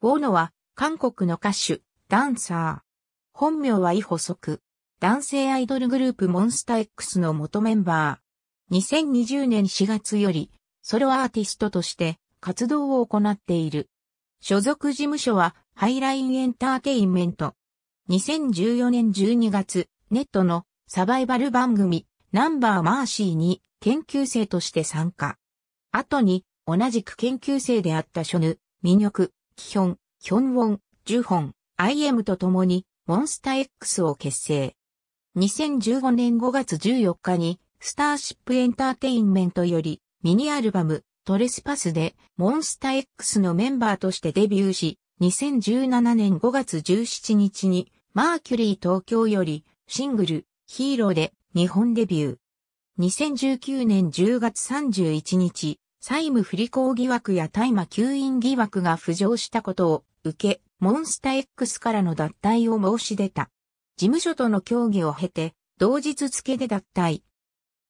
ボーノは、韓国の歌手、ダンサー。本名はイホソク。男性アイドルグループモンスター X の元メンバー。2020年4月より、ソロアーティストとして活動を行っている。所属事務所は、ハイラインエンターテインメント。2014年12月、ネットのサバイバル番組、ナンバーマーシーに研究生として参加。後に、同じく研究生であったショヌ、ミニョク、ヒョン、ヒョンウォン、ジュホン、IM と共に、モンスター X を結成。2015年5月14日に、スターシップエンターテインメントより、ミニアルバム、トレスパスで、モンスター X のメンバーとしてデビューし、2017年5月17日に、マーキュリー東京より、シングル、ヒーローで、日本デビュー。2019年10月31日、債務不履行疑惑や大麻吸引疑惑が浮上したことを受け、モンスター X からの脱退を申し出た。事務所との協議を経て、同日付で脱退。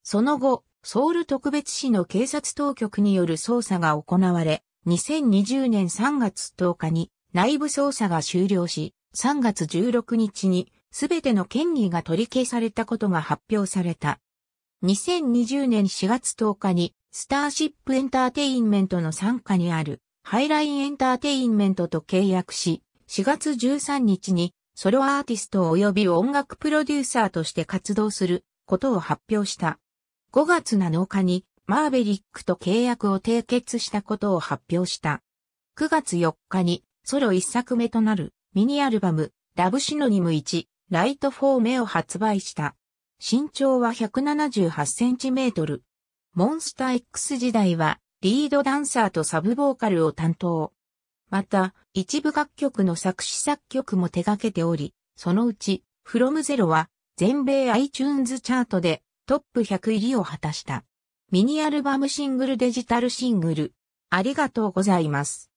その後、ソウル特別市の警察当局による捜査が行われ、2020年3月10日に内部捜査が終了し、3月16日にすべての権利が取り消されたことが発表された。2020年4月10日にスターシップエンターテインメントの傘下にあるハイラインエンターテインメントと契約し、4月13日にソロアーティスト及び音楽プロデューサーとして活動することを発表した。5月7日にマーベリックと契約を締結したことを発表した。9月4日にソロ1作目となるミニアルバムラブシノニム1ライトフォー目を発売した。身長は178センチメートル、モンスター X 時代は、リードダンサーとサブボーカルを担当。また、一部楽曲の作詞作曲も手掛けており、そのうち、フロムゼロは、全米 iTunes チャートでトップ100入りを果たした。ミニアルバムシングルデジタルシングル、ありがとうございます。